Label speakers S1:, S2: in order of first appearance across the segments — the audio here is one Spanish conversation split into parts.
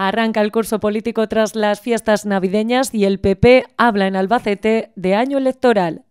S1: Arranca el curso político tras las fiestas navideñas y el PP habla en Albacete de año electoral.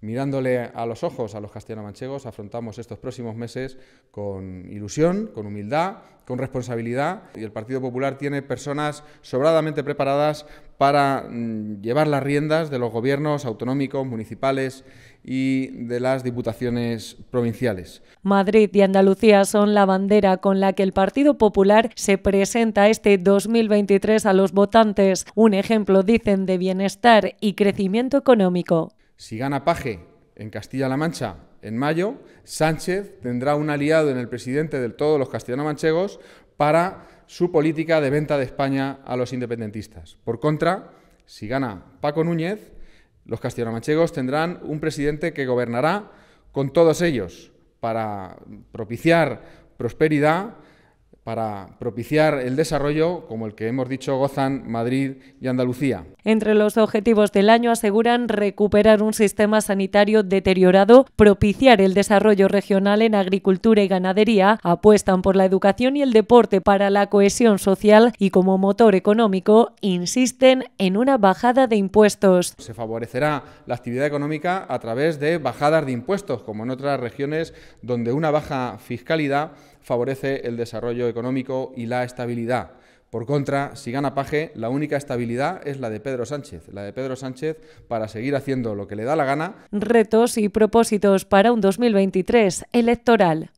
S2: Mirándole a los ojos a los castellano-manchegos, afrontamos estos próximos meses con ilusión, con humildad con responsabilidad y el Partido Popular tiene personas sobradamente preparadas para mm, llevar las riendas de los gobiernos autonómicos, municipales y de las diputaciones provinciales.
S1: Madrid y Andalucía son la bandera con la que el Partido Popular se presenta este 2023 a los votantes, un ejemplo, dicen, de bienestar y crecimiento económico.
S2: Si gana Paje en Castilla-La Mancha, en mayo, Sánchez tendrá un aliado en el presidente de todos los castellano-manchegos para su política de venta de España a los independentistas. Por contra, si gana Paco Núñez, los castellano-manchegos tendrán un presidente que gobernará con todos ellos para propiciar prosperidad para propiciar el desarrollo, como el que hemos dicho, gozan Madrid y Andalucía.
S1: Entre los objetivos del año aseguran recuperar un sistema sanitario deteriorado, propiciar el desarrollo regional en agricultura y ganadería, apuestan por la educación y el deporte para la cohesión social y como motor económico insisten en una bajada de impuestos.
S2: Se favorecerá la actividad económica a través de bajadas de impuestos, como en otras regiones donde una baja fiscalidad favorece el desarrollo económico y la estabilidad. Por contra, si gana Paje, la única estabilidad es la de Pedro Sánchez, la de Pedro Sánchez para seguir haciendo lo que le da la gana.
S1: Retos y propósitos para un 2023 electoral.